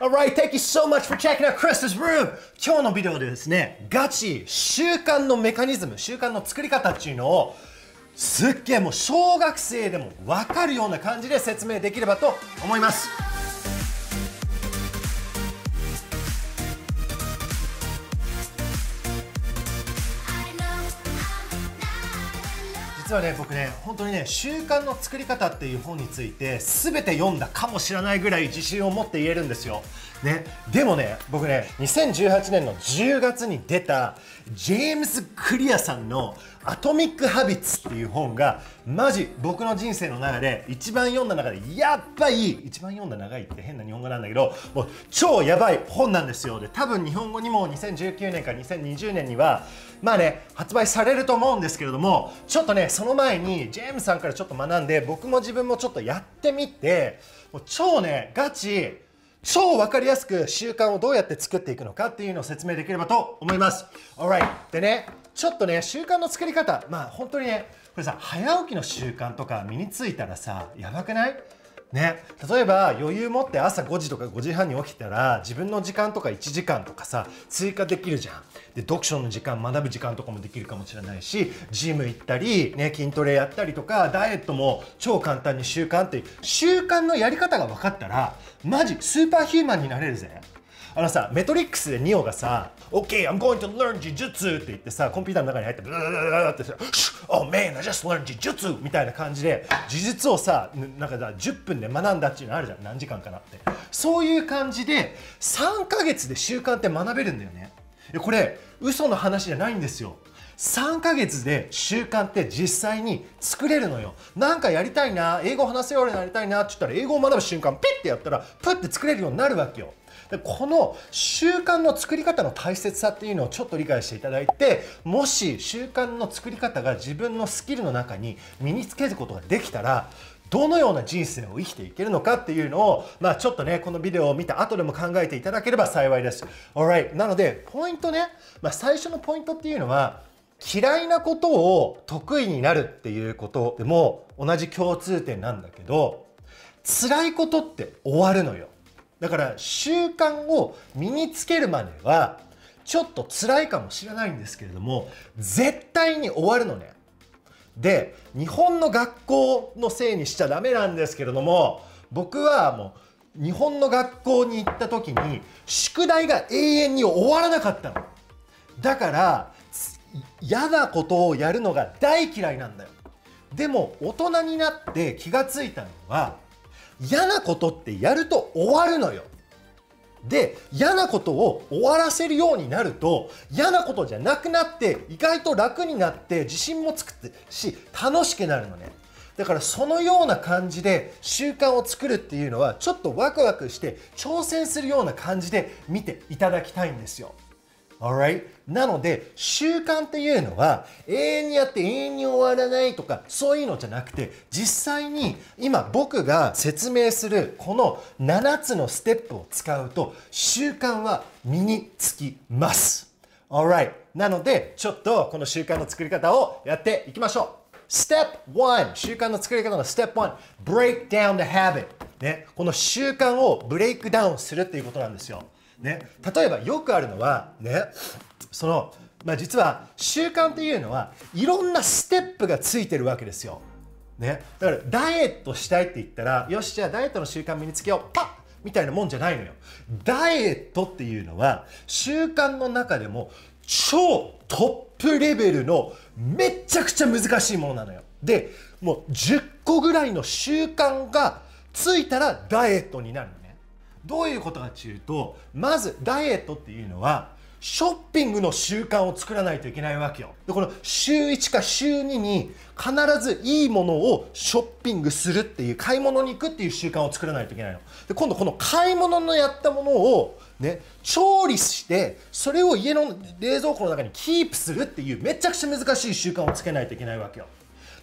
Alright, thank you so much for checking out Chris's room! 今日のビデオでですね、ガチ、習慣のメカニズム、習慣の作り方っていうのを、すっげえもう小学生でもわかるような感じで説明できればと思います。実はね僕ね本当にね習慣の作り方っていう本について全て読んだかもしれないぐらい自信を持って言えるんですよ、ね、でもね僕ね2018年の10月に出たジェームズ・クリアさんの「アトミック・ハビッツ」っていう本がマジ僕の人生の中で一番読んだ中でやっぱり一番読んだ長いって変な日本語なんだけどもう超やばい本なんですよで多分日本語にも2019年か2020年にはまあね、発売されると思うんですけれども、ちょっとね、その前に、ジェームさんからちょっと学んで、僕も自分もちょっとやってみて、もう超ね、ガチ、超わかりやすく習慣をどうやって作っていくのかっていうのを説明できればと思います。Alright。でね、ちょっとね、習慣の作り方、まあ本当にね、これさ、早起きの習慣とか身についたらさ、やばくないね、例えば余裕持って朝5時とか5時半に起きたら自分の時間とか1時間とかさ追加できるじゃんで読書の時間学ぶ時間とかもできるかもしれないしジム行ったり、ね、筋トレやったりとかダイエットも超簡単に習慣って習慣のやり方が分かったらマジスーパーヒューマンになれるぜ。あのさ、メトリックスでニオがさ、OK, I'm going to learn 呪術」って言ってさ、コンピューターの中に入ってブルブルブってさ、Oh man, I just learned 呪術」みたいな感じで、呪術をさ、なんかさ、10分で学んだっていうのあるじゃん。何時間かなって。そういう感じで、3ヶ月で習慣って学べるんだよね。これ、嘘の話じゃないんですよ3ヶ月で習慣って実際に作れるのよ。なんかやりたいな、英語話せようになりたいなって言ったら、英語を学ぶ瞬間、ピッてやったら、プッて作れるようになるわけよ。でこの習慣の作り方の大切さっていうのをちょっと理解していただいてもし習慣の作り方が自分のスキルの中に身につけることができたらどのような人生を生きていけるのかっていうのを、まあ、ちょっとねこのビデオを見た後でも考えていただければ幸いです。Alright、なのでポイントね、まあ、最初のポイントっていうのは嫌いなことを得意になるっていうことでも同じ共通点なんだけど辛いことって終わるのよだから習慣を身につけるまではちょっと辛いかもしれないんですけれども絶対に終わるのねで日本の学校のせいにしちゃダメなんですけれども僕はもう日本の学校に行った時に宿題が永遠に終わらなかったのだから嫌なことをやるのが大嫌いなんだよでも大人になって気が付いたのは嫌なことってやると終わるのよで嫌なことを終わらせるようになると嫌なことじゃなくなって意外と楽になって自信もつくし楽しくなるのねだからそのような感じで習慣を作るっていうのはちょっとワクワクして挑戦するような感じで見ていただきたいんですよ。Alright? なので、習慣っていうのは、永遠にやって永遠に終わらないとか、そういうのじゃなくて、実際に今僕が説明するこの7つのステップを使うと、習慣は身につきます。Alright? なので、ちょっとこの習慣の作り方をやっていきましょう。Step 1習慣の作り方の Step 1 Break down the habit ね、この習慣をブレイクダウンするっていうことなんですよ。ね、例えばよくあるのはねその、まあ、実は習慣っていうのはいろんなステップがついてるわけですよ。ね、だからダイエットしたいって言ったらよしじゃあダイエットの習慣身につけようパッみたいなもんじゃないのよ。ダイエットっていうのは習慣の中でも超トップレベルのめちゃくちゃ難しいものなのよ。でもう10個ぐらいの習慣がついたらダイエットになるの。どういうことかっていうとまずダイエットっていうのはショッピングの習慣を作らないといけないわけよ。で、この週1か週2に必ずいいものをショッピングするっていう、買い物に行くっていう習慣を作らないといけないの。で、今度この買い物のやったものをね、調理して、それを家の冷蔵庫の中にキープするっていうめちゃくちゃ難しい習慣をつけないといけないわけよ。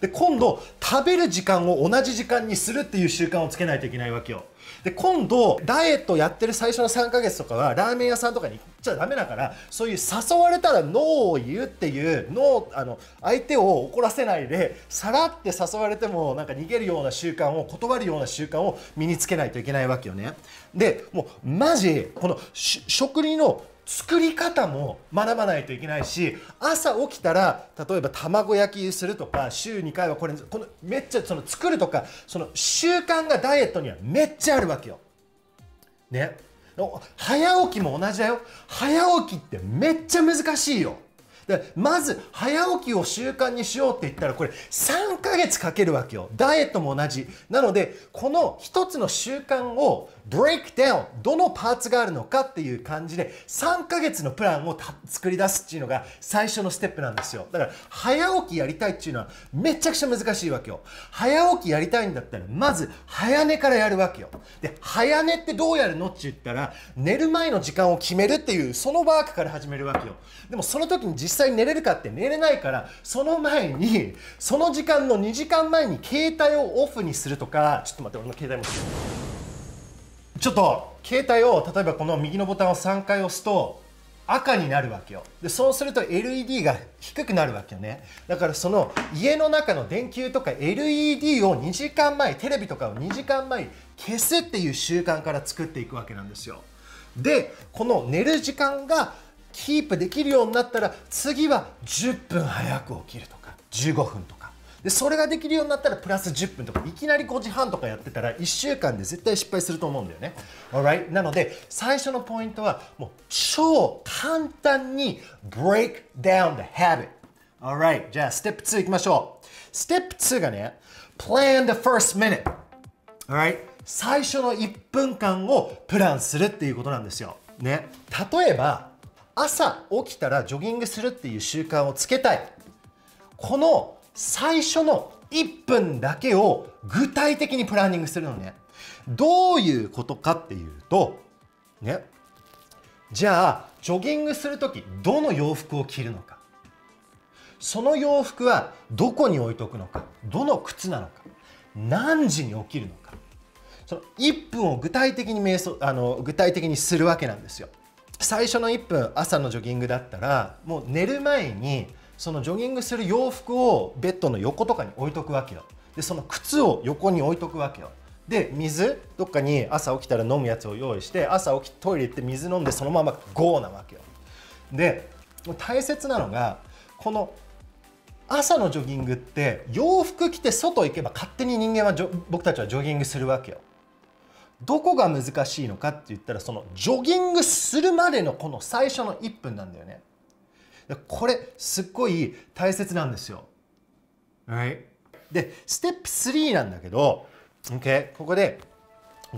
で今度食べる時間を同じ時間にするっていう習慣をつけないといけないわけよで今度ダイエットやってる最初の3ヶ月とかはラーメン屋さんとかに行っちゃダメだからそういう誘われたらノーを言うっていうノーあの相手を怒らせないでさらって誘われてもなんか逃げるような習慣を断るような習慣を身につけないといけないわけよねでもうマジこの食事の作り方も学ばないといけないし朝起きたら例えば卵焼きするとか週2回はこれこのめっちゃその作るとかその習慣がダイエットにはめっちゃあるわけよ。ね。早起きも同じだよ。早起きってめっちゃ難しいよ。でまず早起きを習慣にしようって言ったらこれ3ヶ月かけるわけよダイエットも同じなのでこの1つの習慣をブレイクダウンどのパーツがあるのかっていう感じで3ヶ月のプランを作り出すっていうのが最初のステップなんですよだから早起きやりたいっていうのはめちゃくちゃ難しいわけよ早起きやりたいんだったらまず早寝からやるわけよで早寝ってどうやるのって言ったら寝る前の時間を決めるっていうそのワークから始めるわけよでもその時に実際寝れるかって寝れないからその前にその時間の2時間前に携帯をオフにするとかちょっと待って俺の携帯もちょっと携帯を例えばこの右のボタンを3回押すと赤になるわけよでそうすると LED が低くなるわけよねだからその家の中の電球とか LED を2時間前テレビとかを2時間前消すっていう習慣から作っていくわけなんですよでこの寝る時間がキープできるようになったら次は10分早く起きるとか15分とかでそれができるようになったらプラス10分とかいきなり5時半とかやってたら1週間で絶対失敗すると思うんだよね。Alright? なので最初のポイントはもう超簡単に break down the habit。Alright? じゃあステップ2いきましょう。ステップ2がね plan the first minute。Alright? 最初の1分間をプランするっていうことなんですよ。ね。例えば朝起きたらジョギングするっていう習慣をつけたいこの最初の1分だけを具体的にプランニングするのねどういうことかっていうとねじゃあジョギングする時どの洋服を着るのかその洋服はどこに置いておくのかどの靴なのか何時に起きるのかその1分を具体的に瞑想あの具体的にするわけなんですよ最初の1分朝のジョギングだったらもう寝る前にそのジョギングする洋服をベッドの横とかに置いとくわけよでその靴を横に置いとくわけよで水どっかに朝起きたら飲むやつを用意して朝起きトイレ行って水飲んでそのままゴーなわけよで大切なのがこの朝のジョギングって洋服着て外行けば勝手に人間は僕たちはジョギングするわけよどこが難しいのかって言ったらそのジョギングするまでのこの最初の1分なんだよね。これすっごい大切なんですよ。はい、でステップ3なんだけど、okay? ここで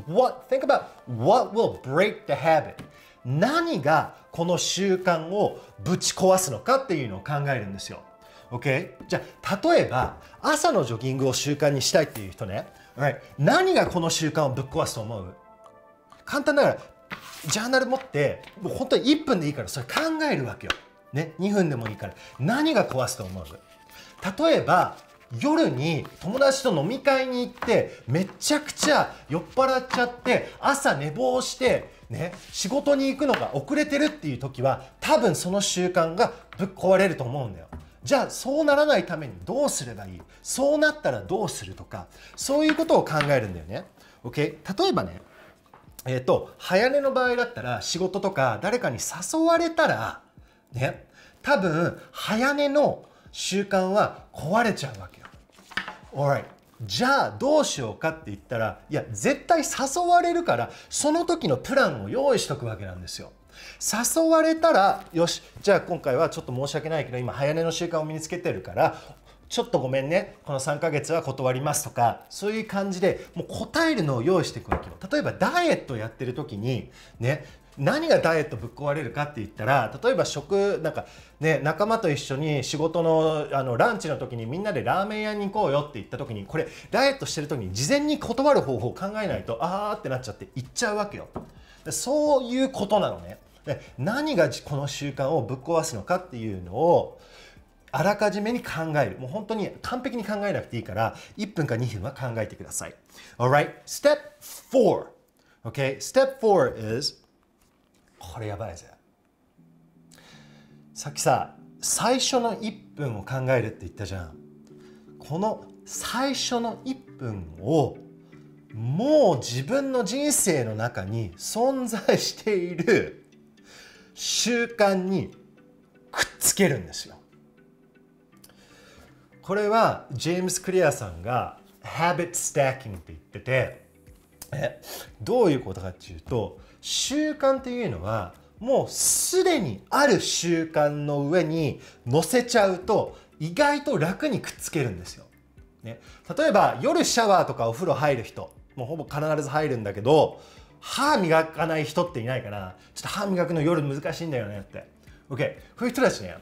What, think about what will break the habit 何がこの習慣をぶち壊すのかっていうのを考えるんですよ。OK? じゃあ例えば朝のジョギングを習慣にしたいっていう人ねはい、何がこの習慣をぶっ壊すと思う簡単だからジャーナル持ってもう本当に1分でいいからそれ考えるわけよ、ね、2分でもいいから何が壊すと思う例えば夜に友達と飲み会に行ってめちゃくちゃ酔っ払っちゃって朝寝坊してね仕事に行くのが遅れてるっていう時は多分その習慣がぶっ壊れると思うんだよじゃあそうならないためにどうすればいいそうなったらどうするとかそういうことを考えるんだよね。OK? 例えばねえっ、ー、と早寝の場合だったら仕事とか誰かに誘われたらね多分早寝の習慣は壊れちゃうわけよ。Alright じゃあどうしようかって言ったらいや絶対誘われるからその時のプランを用意しとくわけなんですよ。誘われたらよしじゃあ今回はちょっと申し訳ないけど今早寝の習慣を身につけてるからちょっとごめんねこの3ヶ月は断りますとかそういう感じでもう答えるのを用意していくわけよ例えばダイエットやってる時にね何がダイエットぶっ壊れるかって言ったら例えば食なんかね仲間と一緒に仕事のあのランチの時にみんなでラーメン屋に行こうよって言った時にこれダイエットしてる時に事前に断る方法を考えないとあーってなっちゃって行っちゃうわけよそういうことなのねで何がこの習慣をぶっ壊すのかっていうのをあらかじめに考える。もう本当に完璧に考えなくていいから、1分か2分は考えてください。Alright, step 4. Okay, step 4 is これやばいぜ。さっきさ、最初の1分を考えるって言ったじゃん。この最初の1分をもう自分の人生の中に存在している習慣にくっつけるんですよ。これはジェームス・クリアさんが Habit Stacking って言っててえどういうことかっていうと習慣っていうのはもうすでにある習慣の上に乗せちゃうと意外と楽にくっつけるんですよ。ね、例えば夜シャワーとかお風呂入る人もうほぼ必ず入るんだけど歯磨かない人っていないから、ちょっと歯磨くの夜難しいんだよねって。OK。そういう人たちね、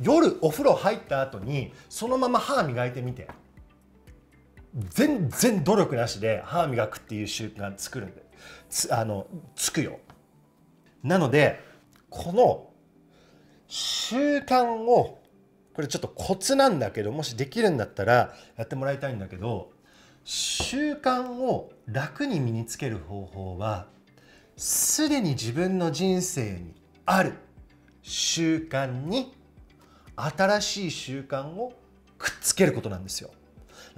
夜お風呂入った後に、そのまま歯磨いてみて。全然努力なしで歯磨くっていう習慣作るんで、つあの、つくよ。なので、この習慣を、これちょっとコツなんだけど、もしできるんだったらやってもらいたいんだけど、習慣を楽に身につける方法はすでに自分の人生にある習慣に新しい習慣をくっつけることなんですよ。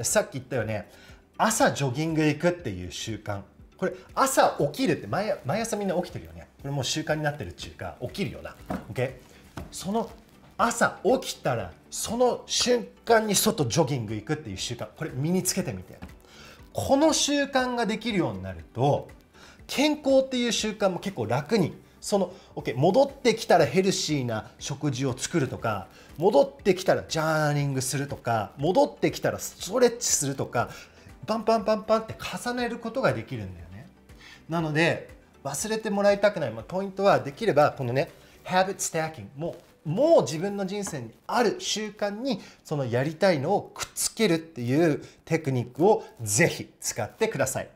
さっき言ったよね朝ジョギング行くっていう習慣これ朝起きるって毎朝みんな起きてるよねこれもう習慣になってるっていうか起きるよな OK その朝起きたらその瞬間に外ジョギング行くっていう習慣これ身につけてみてこの習慣ができるようになると健康っていう習慣も結構楽にその、OK、戻ってきたらヘルシーな食事を作るとか戻ってきたらジャーニングするとか戻ってきたらストレッチするとかパンパンパンパンって重ねることができるんだよねなので忘れてもらいたくない、まあ、ポイントはできればこのね habit stacking ももう自分の人生にある習慣にそのやりたいのをくっつけるっていうテクニックをぜひ使ってください。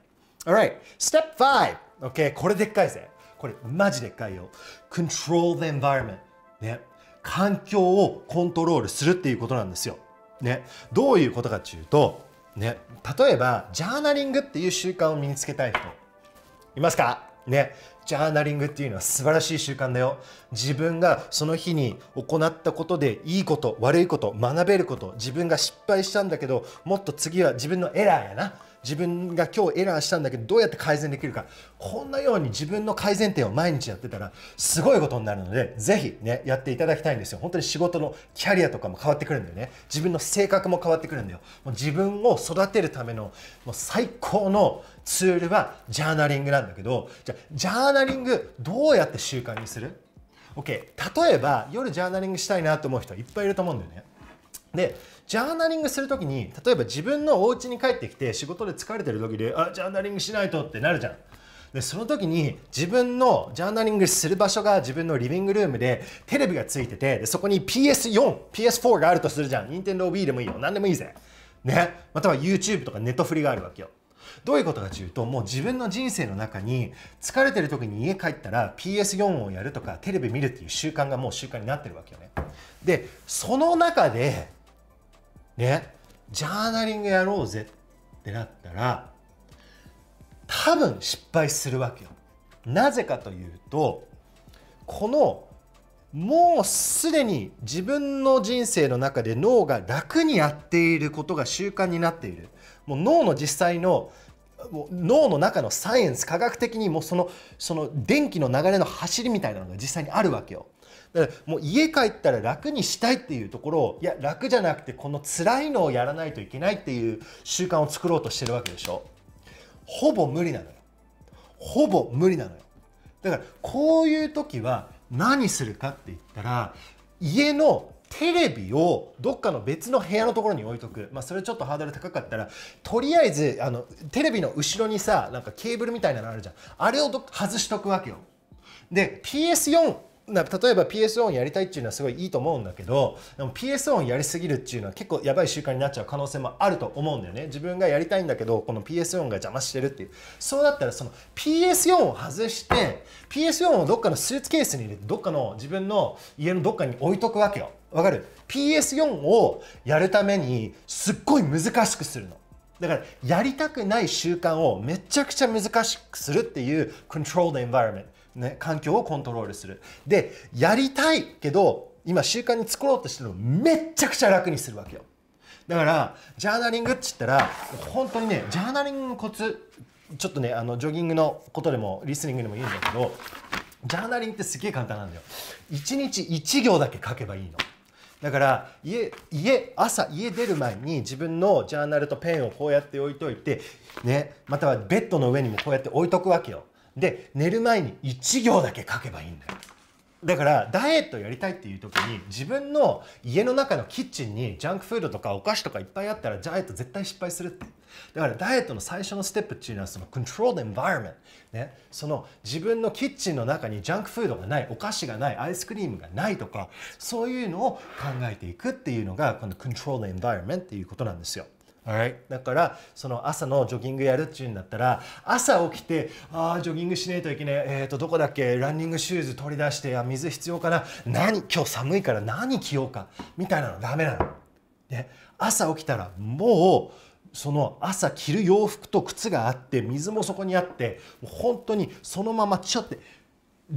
Alright, step 5! OK, これでっかいぜ。これマジでっかいよ。Control the environment. ね。環境をコントロールするっていうことなんですよ。ね。どういうことかっていうと、ね。例えば、ジャーナリングっていう習慣を身につけたい人、いますかね。ジャーナリングっていうのは素晴らしい習慣だよ。自分がその日に行ったことでいいこと、悪いこと、学べること、自分が失敗したんだけど、もっと次は自分のエラーやな。自分が今日エラーしたんだけどどうやって改善できるかこんなように自分の改善点を毎日やってたらすごいことになるのでぜひねやっていただきたいんですよ本当に仕事のキャリアとかも変わってくるんだよね自分の性格も変わってくるんだよもう自分を育てるためのもう最高のツールはジャーナリングなんだけどじゃあジャーナリングどうやって習慣にする ?OK 例えば夜ジャーナリングしたいなと思う人いっぱいいると思うんだよねでジャーナリングするときに例えば自分のお家に帰ってきて仕事で疲れてる時であジャーナリングしないとってなるじゃん。でその時に自分のジャーナリングする場所が自分のリビングルームでテレビがついててでそこに PS4、PS4 があるとするじゃん。Nintendo Wii でもいいよ。何でもいいぜ。ね。または YouTube とかネットフリがあるわけよ。どういうことかというともう自分の人生の中に疲れてる時に家帰ったら PS4 をやるとかテレビ見るっていう習慣がもう習慣になってるわけよね。でその中でねジャーナリングやろうぜってなったら多分失敗するわけよ。なぜかというとこのもうすでに自分の人生の中で脳が楽にやっていることが習慣になっているもう脳の実際のもう脳の中のサイエンス科学的にもうそのその電気の流れの走りみたいなのが実際にあるわけよだからもう家帰ったら楽にしたいっていうところをいや楽じゃなくてこの辛いのをやらないといけないっていう習慣を作ろうとしてるわけでしょほぼ無理なのよほぼ無理なのよだからこういう時は何するかって言ったら家のテレビをどっかの別の部屋のところに置いとく、まあ、それちょっとハードル高かったらとりあえずあのテレビの後ろにさなんかケーブルみたいなのあるじゃんあれを外しとくわけよで PS4 例えば PS オンやりたいっていうのはすごいいいと思うんだけどでも PS オンやりすぎるっていうのは結構やばい習慣になっちゃう可能性もあると思うんだよね自分がやりたいんだけどこの PS オンが邪魔してるっていうそうだったらその PS4 を外して PS4 をどっかのスーツケースに入れてどっかの自分の家のどっかに置いとくわけよわかる ?PS4 をやるためにすっごい難しくするのだからやりたくない習慣をめちゃくちゃ難しくするっていうコントロール l l ンバ e メン i ね、環境をコントロールするでやりたいけど今習慣に作ろうとしてるのめっちゃくちゃ楽にするわけよだからジャーナリングっつったら本当にねジャーナリングのコツちょっとねあのジョギングのことでもリスニングでも言うんだけどジャーナリングってすげえ簡単なんだよ1日1行だけ書けばいいのだから家家朝家出る前に自分のジャーナルとペンをこうやって置いといてねまたはベッドの上にもこうやって置いとくわけよで寝る前に1行だけ書けばいいんだよだからダイエットやりたいっていう時に自分の家の中のキッチンにジャンクフードとかお菓子とかいっぱいあったらダイエット絶対失敗するってだからダイエットの最初のステップっていうのはそのコントロール l l e d e n v i ねその自分のキッチンの中にジャンクフードがないお菓子がないアイスクリームがないとかそういうのを考えていくっていうのがこの controlled environment っていうことなんですよはい、だからその朝のジョギングやるっていうんだったら朝起きてああジョギングしないといけない、えー、とどこだっけランニングシューズ取り出して水必要かな何今日寒いから何着ようかみたいなのダメなの。で朝起きたらもうその朝着る洋服と靴があって水もそこにあって本当にそのままちょっと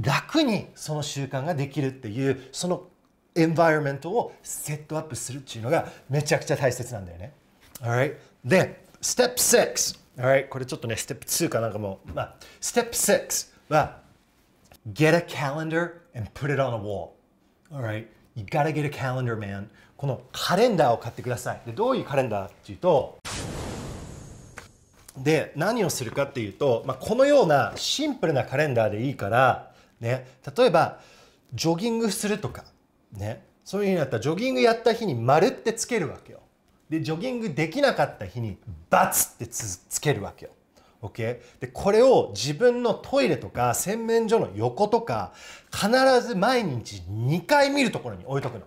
楽にその習慣ができるっていうそのエンバイロメントをセットアップするっていうのがめちゃくちゃ大切なんだよね。Alright? で、Step 6。Alright? これちょっとね、Step 2かなんかも。まあ、Step 6は、Get a calendar and put it on a wall. Alright? You gotta get a calendar, man. このカレンダーを買ってください。で、どういうカレンダーっていうと、で、何をするかっていうと、まあ、このようなシンプルなカレンダーでいいから、ね、例えば、ジョギングするとか、ね、そういうふうになったらジョギングやった日に丸ってつけるわけよ。でジョギングできなかった日にバツってつつけるわけよ。OK? でこれを自分のトイレとか洗面所の横とか必ず毎日2回見るところに置いとくの。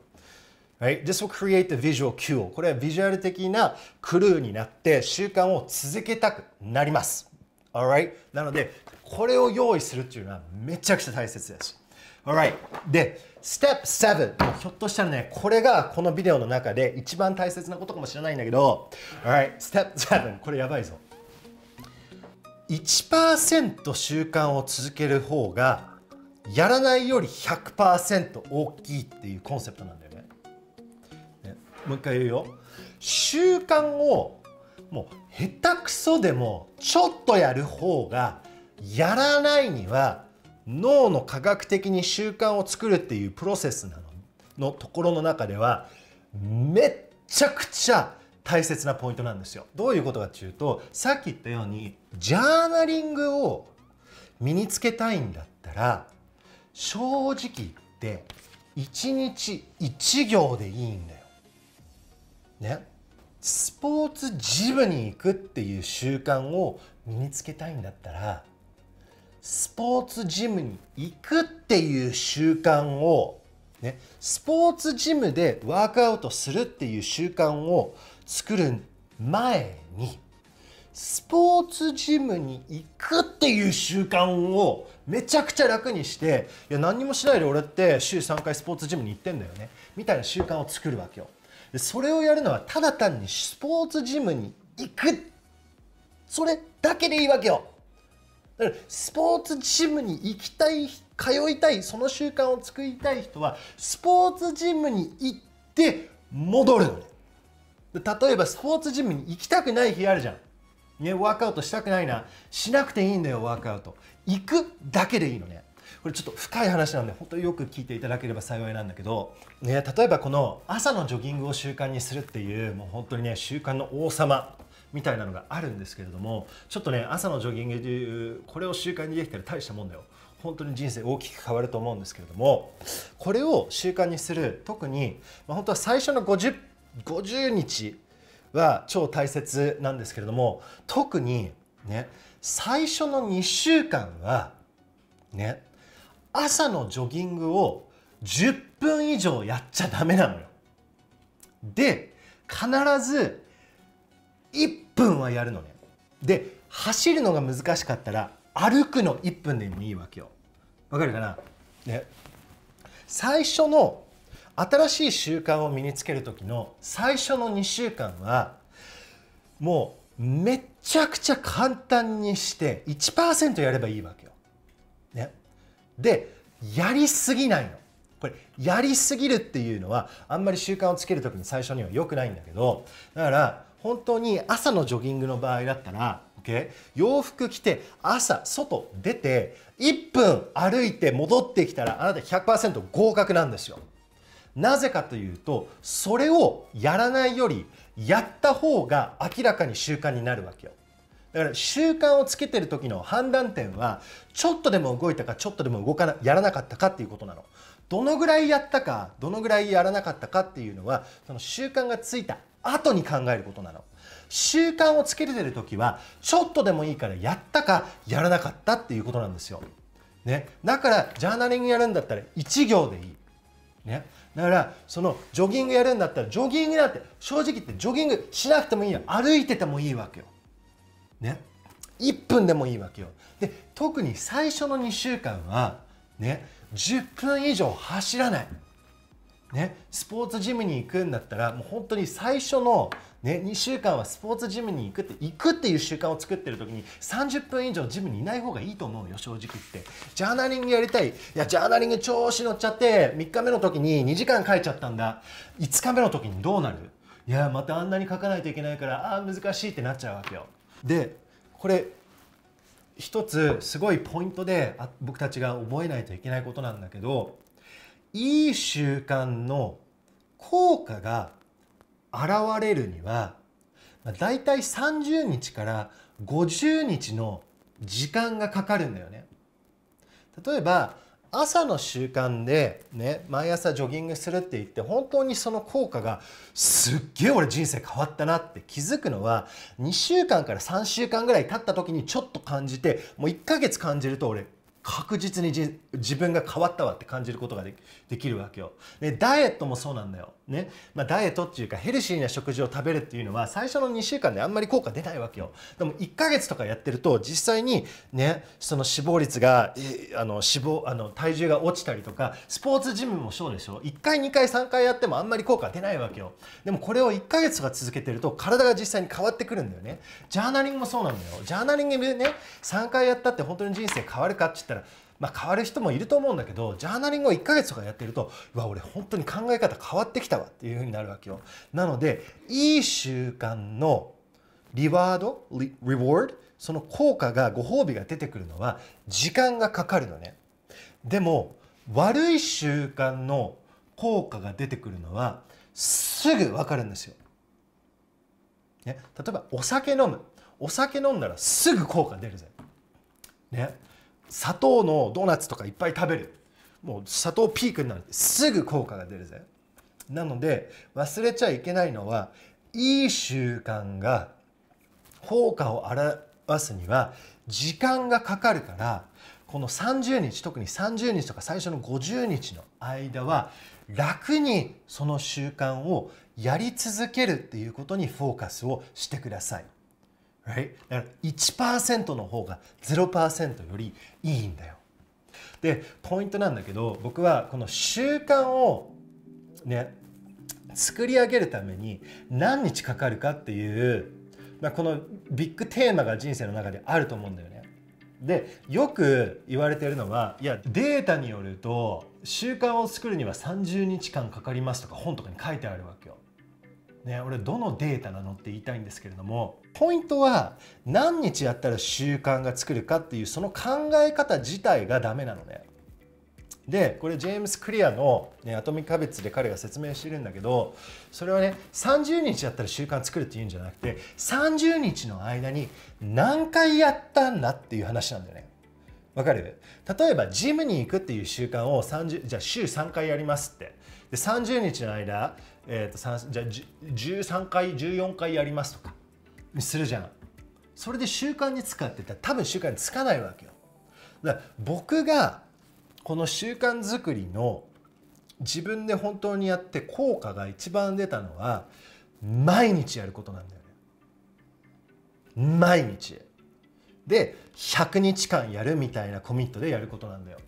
Right? This will create the visual cue. これはビジュアル的なクルーになって習慣を続けたくなります。Alright? なのでこれを用意するっていうのはめちゃくちゃ大切です。Alright. で、Step 7。ひょっとしたらね、これがこのビデオの中で一番大切なことかもしれないんだけど、Alright. 7。これやばいぞ。1%習慣を続ける方がやらないより100%大きいっていうコンセプトなんだよね。ねもう一回言うよ。習慣をもう下手くそでもちょっとやる方がやらないには脳の科学的に習慣を作るっていうプロセスなののところの中ではめっちゃくちゃ大切なポイントなんですよ。どういうことかっていうとさっき言ったようにジャーナリングを身につけたいんだったら正直言って1日1行でいいんだよ。ねスポーツジムに行くっていう習慣を身につけたいんだったらスポーツジムに行くっていう習慣を、ね、スポーツジムでワークアウトするっていう習慣を作る前にスポーツジムに行くっていう習慣をめちゃくちゃ楽にしていや何にもしないで俺って週3回スポーツジムに行ってんだよねみたいな習慣を作るわけよ。でそれをやるのはただ単にスポーツジムに行くそれだけでいいわけよスポーツジムに行きたい通いたいその習慣を作りたい人はスポーツジムに行って戻るのね例えばスポーツジムに行きたくない日あるじゃんね、ワークアウトしたくないなしなくていいんだよワークアウト行くだけでいいのねこれちょっと深い話なんで本当によく聞いていただければ幸いなんだけど、ね、例えばこの朝のジョギングを習慣にするっていうもう本当にね習慣の王様みたいなのがあるんですけれどもちょっとね朝のジョギングというこれを習慣にできたら大したもんだよ本当に人生大きく変わると思うんですけれどもこれを習慣にする特に、まあ、本当は最初の 50, 50日は超大切なんですけれども特にね最初の2週間はね朝のジョギングを10分以上やっちゃダメなのよ。で必ず1分はやるのねで走るのが難しかったら歩くの1分でもいいわけよわかるかなね最初の新しい習慣を身につける時の最初の2週間はもうめっちゃくちゃ簡単にして1%やればいいわけよ。ね、でやりすぎないの。これやりすぎるっていうのはあんまり習慣をつける時に最初には良くないんだけどだから本当に朝のジョギングの場合だったら、o k 洋服着て朝外出て1分歩いて戻ってきたらあなた100%合格なんですよ。なぜかというとそれをやらないよりやった方が明らかに習慣になるわけよ。だから習慣をつけてる時の判断点はちょっとでも動いたかちょっとでも動かなやらなかったかっていうことなの。どのぐらいやったかどのぐらいやらなかったかっていうのはその習慣がついた後に考えることなの。習慣をつけてる時はちょっとでもいいからやったかやらなかったっていうことなんですよ。ね、だからジャーナリングやるんだったら1行でいい。ね、だからそのジョギングやるんだったらジョギングなんて正直言ってジョギングしなくてもいいよ歩いててもいいわけよ。ね1分でもいいわけよ。で特に最初の2週間はね10分以上走らない。ね、スポーツジムに行くんだったらもう本当に最初の、ね、2週間はスポーツジムに行くって行くっていう習慣を作ってる時に30分以上ジムにいない方がいいと思うよ正直言ってジャーナリングやりたいいやジャーナリング調子乗っちゃって3日目の時に2時間書いちゃったんだ5日目の時にどうなるいやまたあんなに書かないといけないからあ難しいってなっちゃうわけよでこれ一つすごいポイントで僕たちが覚えないといけないことなんだけどいい習慣の効果が現れるにはだいたい30日から50日の時間がかかるんだよね。例えば朝の習慣でね毎朝ジョギングするって言って本当にその効果がすっげえ俺人生変わったなって気づくのは2週間から3週間ぐらい経った時にちょっと感じてもう1ヶ月感じると俺確実に自分が変わったわって感じることができるわけよ。でダイエットもそうなんだよ。ねまあ、ダイエットっていうかヘルシーな食事を食べるっていうのは最初の2週間であんまり効果出ないわけよ。でも1ヶ月とかやってると実際にねその死亡率があの死亡あの体重が落ちたりとかスポーツジムもそうでしょ1回2回3回やってもあんまり効果出ないわけよ。でもこれを1ヶ月とか続けてると体が実際に変わってくるんだよね。ジャーナリングもそうなんだよ。ジャーナリングでね3回やったって本当に人生変わるかってったら、まあ、変わる人もいると思うんだけどジャーナリングを1ヶ月とかやってるとうわ俺本当に考え方変わってきたわっていうふうになるわけよ。なのでいい習慣のリワードリリワードその効果がご褒美が出てくるのは時間がかかるのね。でも悪い習慣の効果が出てくるのはすぐ分かるんですよ。ね、例えばお酒飲むお酒飲んだらすぐ効果出るぜ。ね、砂糖のドーナツとかいっぱい食べるもう砂糖ピークになるすぐ効果が出るぜなので忘れちゃいけないのはいい習慣が効果を表すには時間がかかるからこの30日特に30日とか最初の50日の間は楽にその習慣をやり続けるっていうことにフォーカスをしてください。はい、だから1%の方が0%よりいいんだよ。でポイントなんだけど僕はこの習慣をね作り上げるために何日かかるかっていうこのビッグテーマが人生の中であると思うんだよね。でよく言われてるのはいやデータによると習慣を作るには30日間かかりますとか本とかに書いてあるわけよ。ね、俺どのデータなのって言いたいんですけれどもポイントは何日やったら習慣が作るかっていうその考え方自体がダメなのね。でこれジェームス・クリアの、ね「アトミック・ハツ」で彼が説明してるんだけどそれはね30日やったら習慣作るっていうんじゃなくて30日の間に何回やったんだっていう話なんだよね。わかる例えばジムに行くっていう習慣を30じゃあ週3回やりますってで30日の間えーと、じゃあ13回14回やりますとかするじゃんそれで習慣に使ってたら多分習慣につかないわけよだから僕がこの習慣づくりの自分で本当にやって効果が一番出たのは毎日やることなんだよね毎日で100日間やるみたいなコミットでやることなんだよ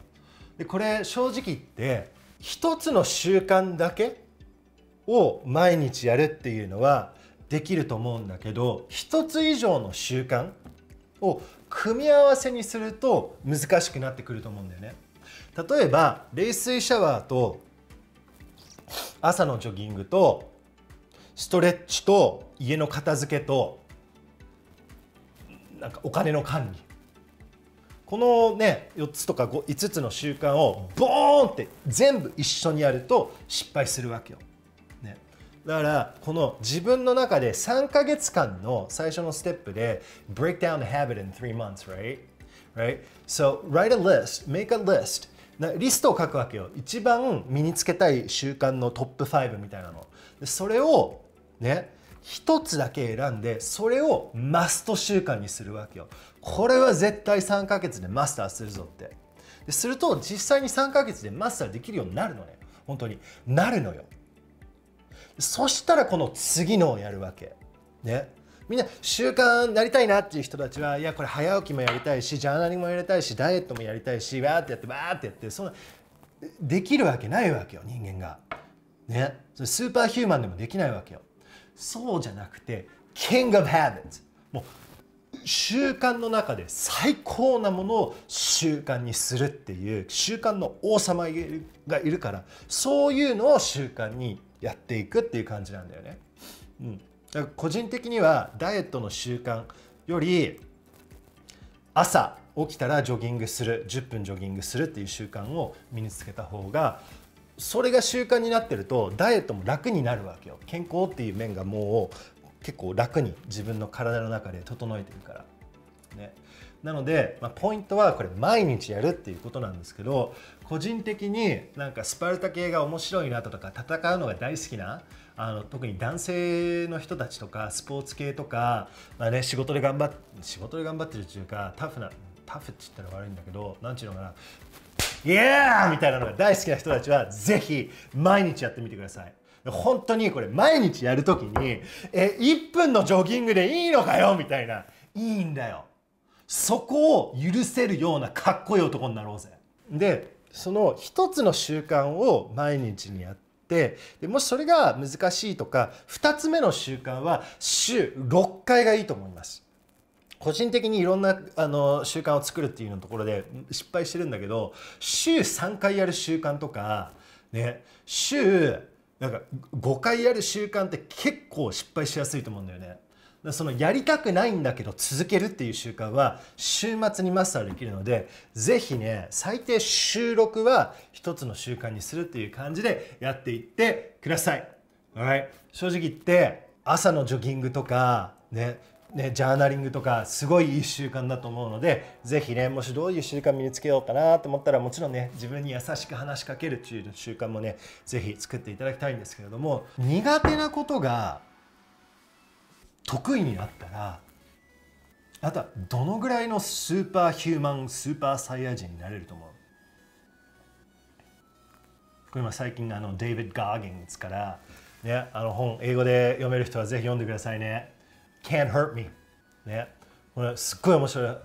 でこれ正直言って一つの習慣だけを毎日やるっていうのはできると思うんだけど一つ以上の習慣を組み合わせにすると難しくなってくると思うんだよね。例えば冷水シャワーと朝のジョギングとストレッチと家の片付けとなんかお金の管理このね4つとか5つの習慣をボーンって全部一緒にやると失敗するわけよ。だからこの自分の中で3ヶ月間の最初のステップで break down the habit in three months, right? Right? So write a list, make a list. リストを書くわけよ。一番身につけたい習慣のトップ5みたいなの。でそれをね、一つだけ選んで、それをマスト習慣にするわけよ。これは絶対3ヶ月でマスターするぞって。ですると実際に3ヶ月でマスターできるようになるのね。本当に。なるのよ。そしたらこの次のをやるわけ。ね。みんな習慣なりたいなっていう人たちはいやこれ早起きもやりたいしジャーナリングもやりたいしダイエットもやりたいしわーってやってわーってやってそのできるわけないわけよ人間が。ね。それスーパーヒューマンでもできないわけよ。そうじゃなくてキング・オブ・ハ h ッ b もう習慣の中で最高なものを習慣にするっていう習慣の王様がいるからそういうのを習慣にやっていくっていう感じなんだよね。うん、だから個人的にはダイエットの習慣より朝起きたらジョギングする10分ジョギングするっていう習慣を身につけた方がそれが習慣になってるとダイエットも楽になるわけよ健康っていう面がもう結構楽に自分の体の中で整えてるからなので、まあ、ポイントはこれ毎日やるっていうことなんですけど個人的になんかスパルタ系が面白いなとか戦うのが大好きなあの特に男性の人たちとかスポーツ系とか、まあね、仕事で頑張って仕事で頑張ってるっていうかタフなタフって言ったら悪いんだけど何ていうのかなイエーみたいなのが大好きな人たちはぜひ毎日やってみてください。本当にこれ毎日やるときに、え、1分のジョギングでいいのかよみたいな。いいんだよ。そこを許せるようなかっこいい男になろうぜでその一つの習慣を毎日にやってでもしそれが難しいとか2つ目の習慣は週6回がいいと思います個人的にいろんなあの習慣を作るっていうのところで失敗してるんだけど週3回やる習慣とかね週なんか5回やる習慣って結構失敗しやすいと思うんだよね。そのやりたくないんだけど続けるっていう習慣は週末にマスターできるので是非ね最低収録は一つの習慣にするっていう感じでやっていってください。はい、正直言って朝のジョギングとかねね、ジャーナリングとかすごいいい習慣だと思うので是非ねもしどういう習慣身につけようかなと思ったらもちろんね自分に優しく話しかけるっていう習慣もね是非作っていただきたいんですけれども苦手なことが得意になったらあとはどのぐらいのスーパーヒューマンスーパーサイヤ人になれると思うこれ今最近あのデイビッド・ガーギンズから、ね、あの本英語で読める人はぜひ読んでくださいね。Can't hurt me、ね、これすっごい面白い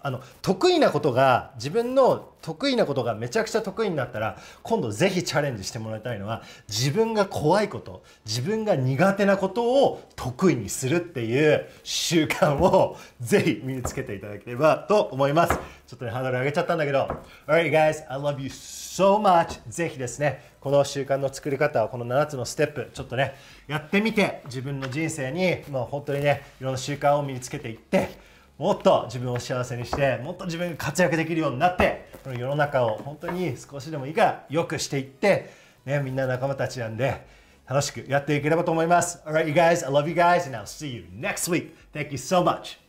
あの得意なことが自分の得意なことがめちゃくちゃ得意になったら今度ぜひチャレンジしてもらいたいのは自分が怖いこと自分が苦手なことを得意にするっていう習慣をぜひ身につけていただければと思いますちょっとねハードル上げちゃったんだけど Alright guys I love you so much ぜひですねこの習慣の作り方をこの7つのステップちょっとねやってみて自分の人生にもう本当にねいろんな習慣を身につけていってもっと自分を幸せにしてもっと自分が活躍できるようになってこの世の中を本当に少しでもいいから良くしていって、ね、みんな仲間たちなんで楽しくやっていければと思います。Alright, you guys, I love you guys, and I'll see you next week. Thank you so much.